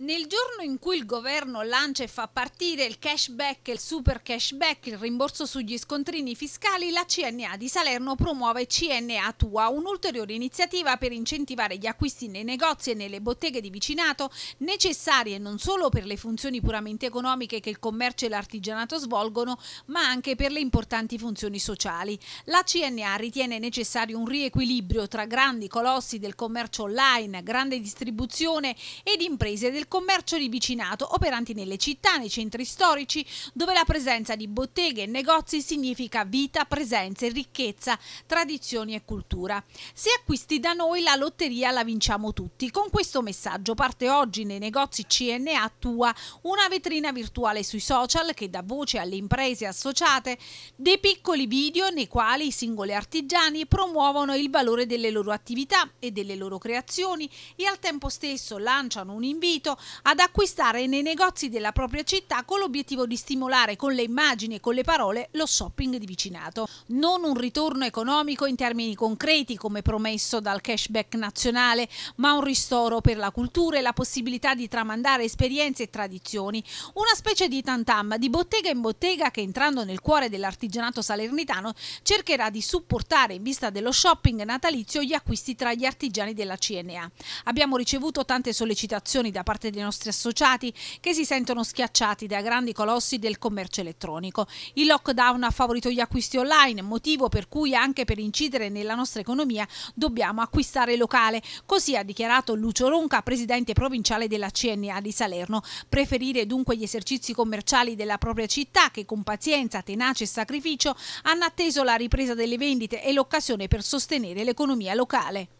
Nel giorno in cui il governo lancia e fa partire il cashback, il super cashback, il rimborso sugli scontrini fiscali, la CNA di Salerno promuove CNA Tua, un'ulteriore iniziativa per incentivare gli acquisti nei negozi e nelle botteghe di vicinato, necessarie non solo per le funzioni puramente economiche che il commercio e l'artigianato svolgono, ma anche per le importanti funzioni sociali. La CNA ritiene necessario un riequilibrio tra grandi colossi del commercio online, grande distribuzione ed imprese del commercio di vicinato operanti nelle città, nei centri storici, dove la presenza di botteghe e negozi significa vita, presenza e ricchezza, tradizioni e cultura. Se acquisti da noi la lotteria la vinciamo tutti. Con questo messaggio parte oggi nei negozi CNA Tua una vetrina virtuale sui social che dà voce alle imprese associate, dei piccoli video nei quali i singoli artigiani promuovono il valore delle loro attività e delle loro creazioni e al tempo stesso lanciano un invito ad acquistare nei negozi della propria città con l'obiettivo di stimolare con le immagini e con le parole lo shopping di vicinato. Non un ritorno economico in termini concreti come promesso dal cashback nazionale, ma un ristoro per la cultura e la possibilità di tramandare esperienze e tradizioni. Una specie di tantam di bottega in bottega che entrando nel cuore dell'artigianato salernitano cercherà di supportare in vista dello shopping natalizio gli acquisti tra gli artigiani della CNA. Abbiamo ricevuto tante sollecitazioni da parte parte dei nostri associati che si sentono schiacciati da grandi colossi del commercio elettronico. Il lockdown ha favorito gli acquisti online, motivo per cui anche per incidere nella nostra economia dobbiamo acquistare locale. Così ha dichiarato Lucio Ronca, presidente provinciale della CNA di Salerno. Preferire dunque gli esercizi commerciali della propria città che con pazienza, tenacia e sacrificio hanno atteso la ripresa delle vendite e l'occasione per sostenere l'economia locale.